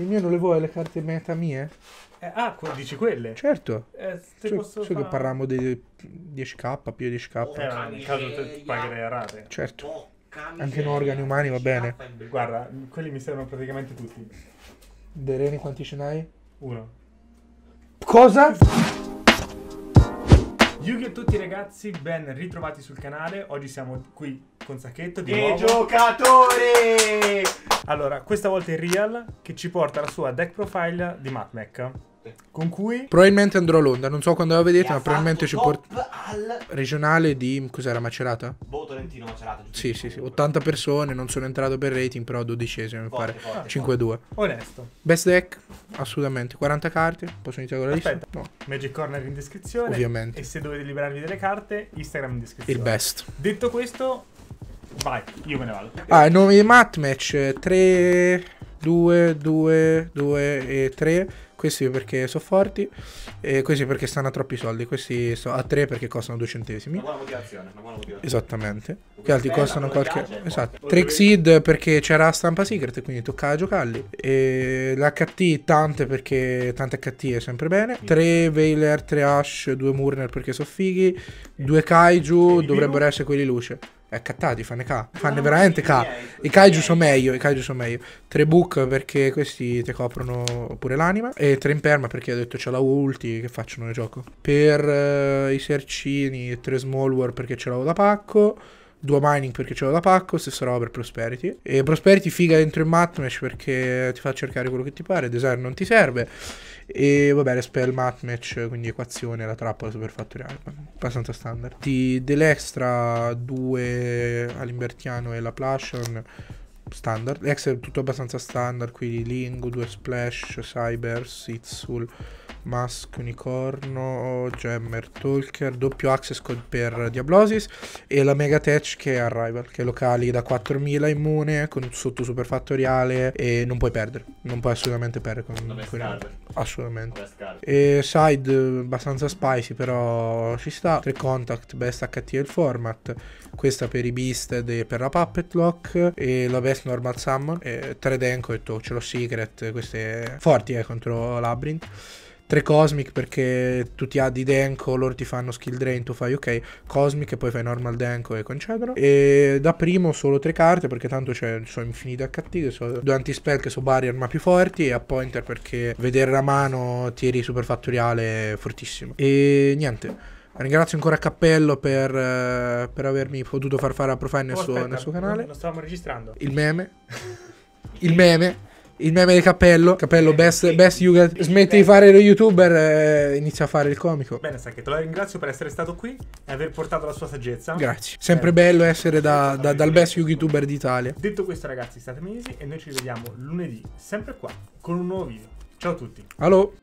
Il mio non le vuoi le carte meta mie? Eh, ah, dici quelle? Certo. Eh, se cioè, so che parliamo di 10k, più 10k. Oh, eh, nel caso te pagherei a rate. Certo. Oh, Anche in organi umani va bene. Guarda, quelli mi servono praticamente tutti. Dei reni quanti ce n'hai? Uno. Cosa? Yugi a tutti ragazzi, ben ritrovati sul canale. Oggi siamo qui con Sacchetto di e giocatore! Allora, questa volta è Real che ci porta la sua deck profile di MatMech. Con cui probabilmente andrò a Londra. non so quando la vedete, ma probabilmente ci porta al regionale di cos'era Macerata? Boh, Fiorentino Macerata. Sì, sì, sì, 80 persone, non sono entrato per rating, però dodicesimo mi pare. 5-2. Onesto. Best deck, assolutamente. 40 carte, posso iniziare con la Aspetta. lista? No. Magic Corner in descrizione. Ovviamente. E se dovete liberarvi delle carte, Instagram in descrizione. Il best. Detto questo, vai, io me ne vado. Ah, il nome di Matmatch, 3... Eh, tre... 2, 2, 2 e 3. Questi perché sono forti. E questi perché stanno a troppi soldi. Questi sono a 3 perché costano 2 centesimi. Una buona motivazione, una buona motivazione. Esattamente. Gli altri costano qualche. Piace, esatto. Trixid perché c'era la stampa secret, quindi toccava giocarli. E l'HT tante perché tante HT è sempre bene. 3 Veiler, 3 Ash, 2 Murner perché sono fighi. 2 Kaiju dovrebbero essere quelli luce. È cattati, fanno ca. Fanno veramente ca. I kaiju sono meglio, i kaiju sono meglio. Tre book perché questi ti coprono pure l'anima. E tre imperma perché ho detto c'è la ulti che faccio nel gioco. Per uh, i sercini, tre small war perché ce l'avevo da pacco. Due Mining perché ce l'ho da pacco, stessa roba per Prosperity. E Prosperity figa dentro in Matmatch perché ti fa cercare quello che ti pare, Desire non ti serve. E va bene, spell Matmatch, quindi equazione, la trappola superfattoriale, abbastanza standard. Di, dell'extra due all'invertiano e la Plashon standard. L'ex è tutto abbastanza standard, quindi Lingo, 2 Splash, Cyber, Sitsul, Mask, Unicorno, Gemmer, Talker, doppio access code per Diablosis e la Mega Tech che è Arrival, che è locali da 4000 immune con un sotto fattoriale e non puoi perdere, non puoi assolutamente perdere con, Vabbè, con Arrival. Assolutamente. e side eh, abbastanza spicy però ci sta, 3 contact, best HTL format, questa per i Beast e per la Puppet Lock e la best Death, Normal Summon, e 3 Denko, e detto Secret, queste forti eh, contro Labyrinth. 3 Cosmic perché tu ti di Denko, loro ti fanno skill drain, tu fai ok, Cosmic e poi fai normal Denko e concedono. E da primo solo 3 carte perché tanto c'è cioè, so infinito HT, che so, anti-spell che sono barrier ma più forti e a pointer perché vedere la mano tiri super fattoriale fortissimo. E niente. Ringrazio ancora Cappello per, eh, per avermi potuto far fare a Profile nel, oh, suo, aspetta, nel suo canale. Lo stavamo registrando. Il meme. il meme. Il meme di Cappello, Cappello best, best you get. Smetti di fare lo youtuber e eh, inizia a fare il comico. Bene, sai che te lo ringrazio per essere stato qui e aver portato la sua saggezza. Grazie. Sempre eh. bello essere da, da, dal best youtuber d'Italia. Detto questo, ragazzi, state mesi e noi ci vediamo lunedì, sempre qua, con un nuovo video. Ciao a tutti. Allo.